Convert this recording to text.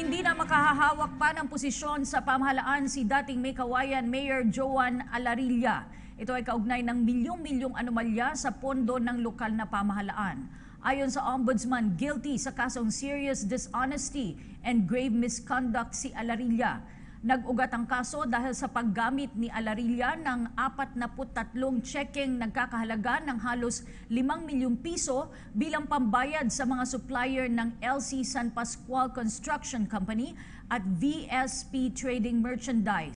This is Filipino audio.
Hindi na makahahawak pa ng posisyon sa pamahalaan si dating may kawayan Mayor Joan Alarilla. Ito ay kaugnay ng milyong-milyong anomalya sa pondo ng lokal na pamahalaan. Ayon sa Ombudsman, guilty sa kasong serious dishonesty and grave misconduct si Alarilla. Nag-ugat ang kaso dahil sa paggamit ni Alarilla ng 43 checking nagkakahalaga ng halos 5 milyong piso bilang pambayad sa mga supplier ng LC San Pascual Construction Company at VSP Trading Merchandise.